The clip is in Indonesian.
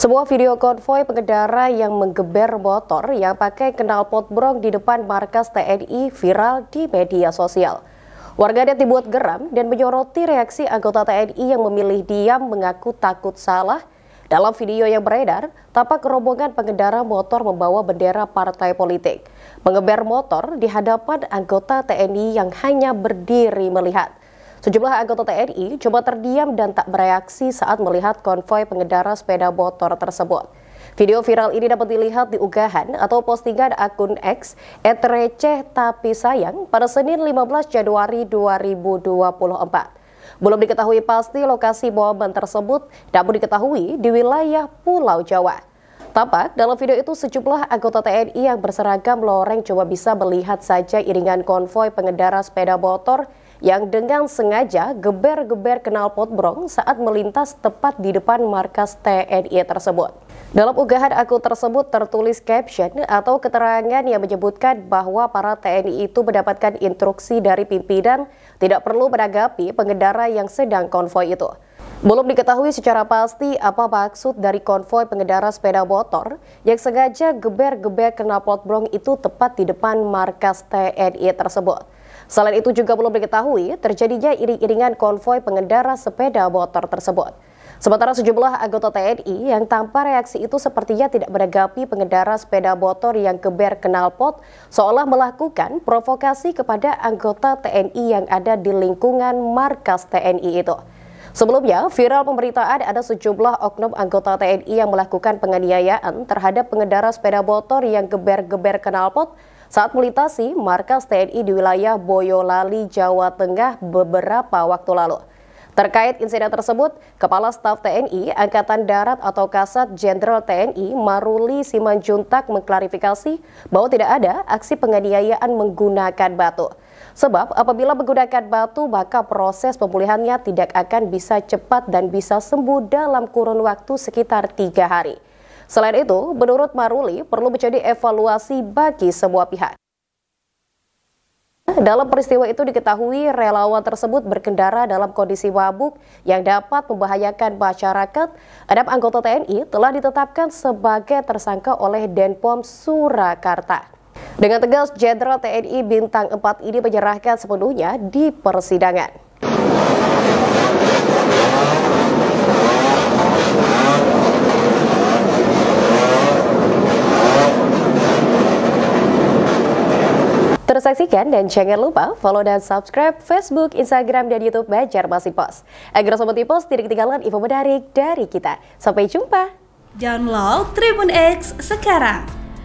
Sebuah video konvoi pengendara yang menggeber motor yang pakai pot brong di depan markas TNI viral di media sosial. Warganet dibuat geram dan menyoroti reaksi anggota TNI yang memilih diam mengaku takut salah. Dalam video yang beredar, tampak rombongan pengendara motor membawa bendera partai politik. Mengeber motor di hadapan anggota TNI yang hanya berdiri melihat. Sejumlah anggota TNI cuma terdiam dan tak bereaksi saat melihat konvoi pengendara sepeda motor tersebut. Video viral ini dapat dilihat di ugahan atau postingan akun X @receh tapi sayang pada Senin 15 Januari 2024. Belum diketahui pasti lokasi momen tersebut, namun diketahui di wilayah Pulau Jawa. Tampak dalam video itu sejumlah anggota TNI yang berseragam loreng coba bisa melihat saja iringan konvoi pengendara sepeda motor yang dengan sengaja geber-geber kenal potbrong saat melintas tepat di depan markas TNI tersebut. Dalam unggahan akun tersebut tertulis caption atau keterangan yang menyebutkan bahwa para TNI itu mendapatkan instruksi dari pimpinan tidak perlu menanggapi pengendara yang sedang konvoi itu. Belum diketahui secara pasti apa maksud dari konvoi pengendara sepeda motor yang sengaja geber-geber kena brong itu tepat di depan markas TNI tersebut. Selain itu juga belum diketahui terjadinya iring-iringan konvoi pengendara sepeda motor tersebut. Sementara sejumlah anggota TNI yang tanpa reaksi itu sepertinya tidak menanggapi pengendara sepeda motor yang geber kenal pot seolah melakukan provokasi kepada anggota TNI yang ada di lingkungan markas TNI itu. Sebelumnya, viral pemberitaan ada sejumlah oknum anggota TNI yang melakukan penganiayaan terhadap pengendara sepeda motor yang geber-geber knalpot saat melintasi markas TNI di wilayah Boyolali, Jawa Tengah beberapa waktu lalu. Terkait insiden tersebut, Kepala Staf TNI Angkatan Darat atau Kasat Jenderal TNI Maruli Simanjuntak mengklarifikasi bahwa tidak ada aksi penganiayaan menggunakan batu. Sebab apabila menggunakan batu maka proses pemulihannya tidak akan bisa cepat dan bisa sembuh dalam kurun waktu sekitar tiga hari. Selain itu, menurut Maruli perlu menjadi evaluasi bagi semua pihak. Dalam peristiwa itu diketahui relawan tersebut berkendara dalam kondisi mabuk yang dapat membahayakan masyarakat. Adap anggota TNI telah ditetapkan sebagai tersangka oleh Denpom Surakarta. Dengan tegas, Jenderal TNI Bintang 4 ini menyerahkan sepenuhnya di persidangan. Terus saksikan dan jangan lupa follow dan subscribe Facebook, Instagram, dan Youtube Bajar Masih Pos. Agar Sobat Pos tidak ketinggalan info menarik dari kita. Sampai jumpa! Download Tribun X sekarang!